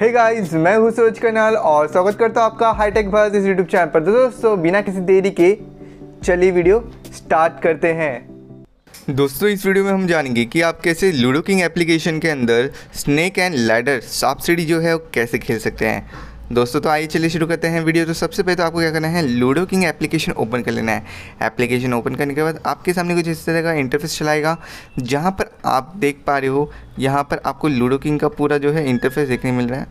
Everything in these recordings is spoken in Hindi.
हे गाइस मैं हूं सूरज कनाल और स्वागत करता हूं आपका हाईटेक भारत इस यूट्यूब चैनल पर दोस्तों बिना किसी देरी के चलिए वीडियो स्टार्ट करते हैं दोस्तों इस वीडियो में हम जानेंगे कि आप कैसे लूडो किंग एप्लीकेशन के अंदर स्नेक एंड लैडर सापसिडी सीढ़ी जो है वो कैसे खेल सकते हैं दोस्तों तो आइए चलिए शुरू करते हैं वीडियो तो सबसे पहले तो आपको क्या करना है लूडो किंग एप्लीकेशन ओपन कर लेना है एप्लीकेशन ओपन करने के बाद आपके सामने कुछ इस तरह का इंटरफेस चलाएगा जहाँ पर आप देख पा रहे हो यहाँ पर आपको लूडो किंग का पूरा जो है इंटरफेस देखने मिल रहा है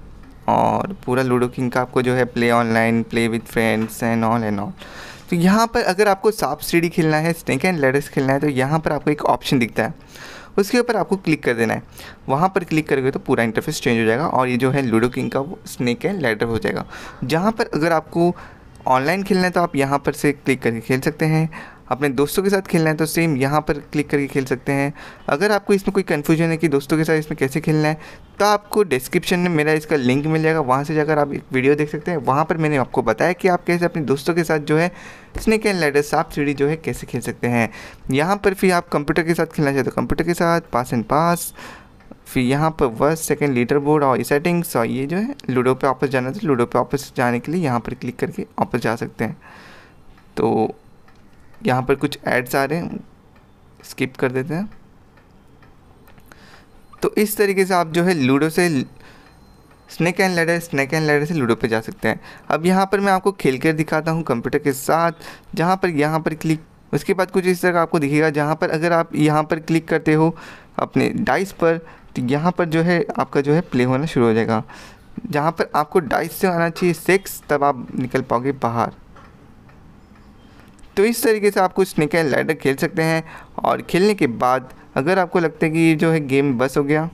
और पूरा लूडो किंग का आपको जो है play online play with friends and all and all तो यहाँ पर अगर आपको सांप सीढ़ी खेलना है स्नेक एंड लेडर्स खेलना है तो यहाँ पर आपको एक ऑप्शन दिखता है उसके ऊपर आपको क्लिक कर देना है वहाँ पर क्लिक करोगे तो पूरा इंटरफेस चेंज हो जाएगा और ये जो है लूडो किंग का वो स्नेक है लेटर हो जाएगा जहाँ पर अगर आपको ऑनलाइन खेलना है तो आप यहाँ पर से क्लिक करके खेल सकते हैं अपने दोस्तों के साथ खेलना है तो सेम यहाँ पर क्लिक करके खेल सकते हैं अगर आपको इसमें कोई कन्फ्यूजन है कि दोस्तों के साथ इसमें कैसे खेलना है तो आपको डिस्क्रिप्शन में मेरा इसका लिंक मिल जाएगा वहाँ से जाकर आप एक वीडियो देख सकते हैं वहाँ पर मैंने आपको बताया कि आप कैसे अपने दोस्तों के साथ जो है स्नेक एंड लैडर सांप सीढ़ी जो है कैसे खेल सकते हैं यहाँ पर फिर आप कंप्यूटर के साथ खेलना चाहते हो तो कंप्यूटर के साथ पास एंड पास फिर यहाँ पर वर्स सेकेंड लीडर बोर्ड और सेटिंग्स और ये जो है लूडो पे वापस जाना था लूडो तो पे वापस जाने के लिए यहाँ पर क्लिक करके वापस जा सकते हैं तो यहाँ पर कुछ एड्स आ रहे हैं स्किप कर देते हैं तो इस तरीके से आप जो है लूडो से snake and ladder snake and ladder से लूडो पे जा सकते हैं अब यहाँ पर मैं आपको खेल कर दिखाता हूँ कंप्यूटर के साथ जहाँ पर यहाँ पर क्लिक उसके बाद कुछ इस तरह आपको दिखेगा जहाँ पर अगर आप यहाँ पर क्लिक करते हो अपने डाइस पर तो यहाँ पर जो है आपका जो है प्ले होना शुरू हो जाएगा जहाँ पर आपको डाइस से आना चाहिए सिक्स तब आप निकल पाओगे बाहर तो इस तरीके से आपको स्नैक एंड लैडर खेल सकते हैं और खेलने के बाद अगर आपको लगता है कि ये जो है गेम बस हो गया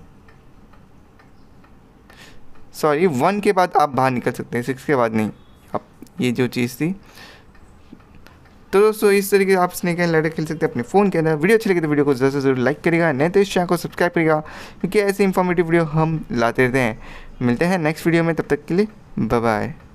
सॉरी वन के बाद आप बाहर निकल सकते हैं सिक्स के बाद नहीं आप ये जो चीज़ थी तो दोस्तों इस तरीके से आप स्नेक एंड लैडर खेल सकते हैं अपने फ़ोन के अंदर वीडियो अच्छी लगी तो वीडियो को ज़रूर से जरूर लाइक करेगा नहीं तो इस चैनल को सब्सक्राइब करेगा क्योंकि ऐसे इन्फॉर्मेटिव वीडियो हम लाते रहते हैं मिलते हैं नेक्स्ट वीडियो में तब तक के लिए बाय